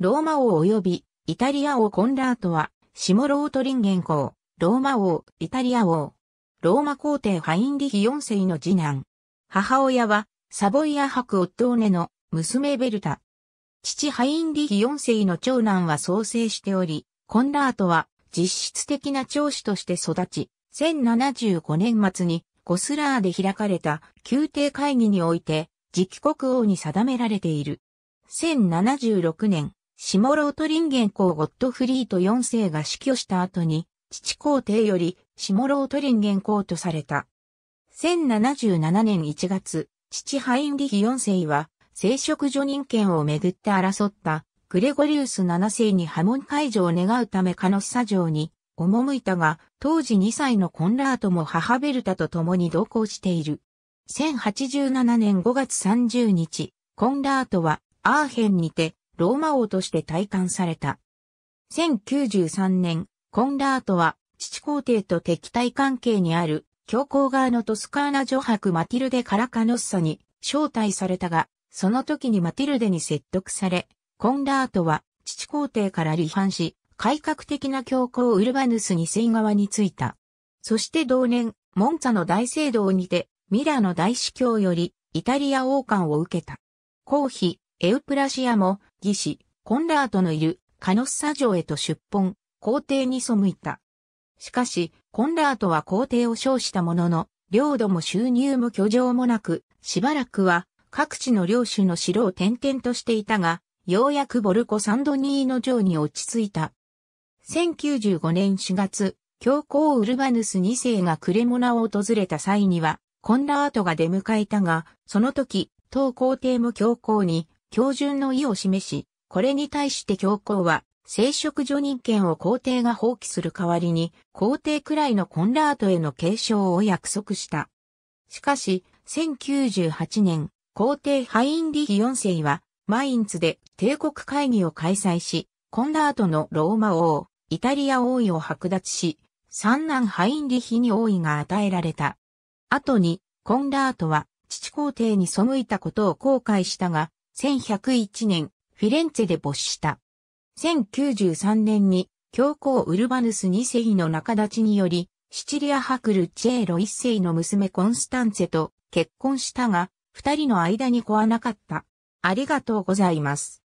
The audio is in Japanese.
ローマ王及びイタリア王コンラートは、シモロートリンゲン公、ローマ王、イタリア王、ローマ皇帝ハインリヒ4世の次男。母親は、サボイア博オットーネの娘ベルタ。父ハインリヒ4世の長男は創生しており、コンラートは実質的な長子として育ち、1075年末にゴスラーで開かれた宮廷会議において、次期国王に定められている。1076年、下ロートリンゲン公ゴットフリート4世が死去した後に、父皇帝より下ロートリンゲン公とされた。1077年1月、父ハインリヒ4世は、聖職助人権をめぐって争った、グレゴリウス7世に波紋解除を願うためカノッサ城に赴いたが、当時2歳のコンラートも母ベルタと共に同行している。1087年5月30日、コンラートはアーヘンにてローマ王として退官された。1093年、コンラートは、父皇帝と敵対関係にある、教皇側のトスカーナ女伯マティルデ・カラカノッサに招待されたが、その時にマティルデに説得され、コンラートは、父皇帝から離反し、改革的な教皇ウルバヌス二世側に着いた。そして同年、モンツァの大聖堂にて、ミラの大司教より、イタリア王冠を受けた。皇妃、エウプラシアも、義士、コンラートのいるカノッサ城へと出奔、皇帝に背いた。しかし、コンラートは皇帝を称したものの、領土も収入も居城もなく、しばらくは各地の領主の城を転々としていたが、ようやくボルコ・サンドニーの城に落ち着いた。1095年4月、教皇ウルバヌス2世がクレモナを訪れた際には、コンラートが出迎えたが、その時、当皇帝も教皇に標準の意を示し、これに対して教皇は、聖職助任権を皇帝が放棄する代わりに、皇帝くらいのコンラートへの継承を約束した。しかし、1098年、皇帝ハインリヒ4世は、マインツで帝国会議を開催し、コンラートのローマ王、イタリア王位を剥奪し、三男ハインリヒに王位が与えられた。後に、コンラートは、父皇帝に背いたことを後悔したが、1101年、フィレンツェで没した。1093年に、教皇ウルバヌス2世の仲立ちにより、シチリア博ルチェーロ1世の娘コンスタンツェと結婚したが、二人の間に子はなかった。ありがとうございます。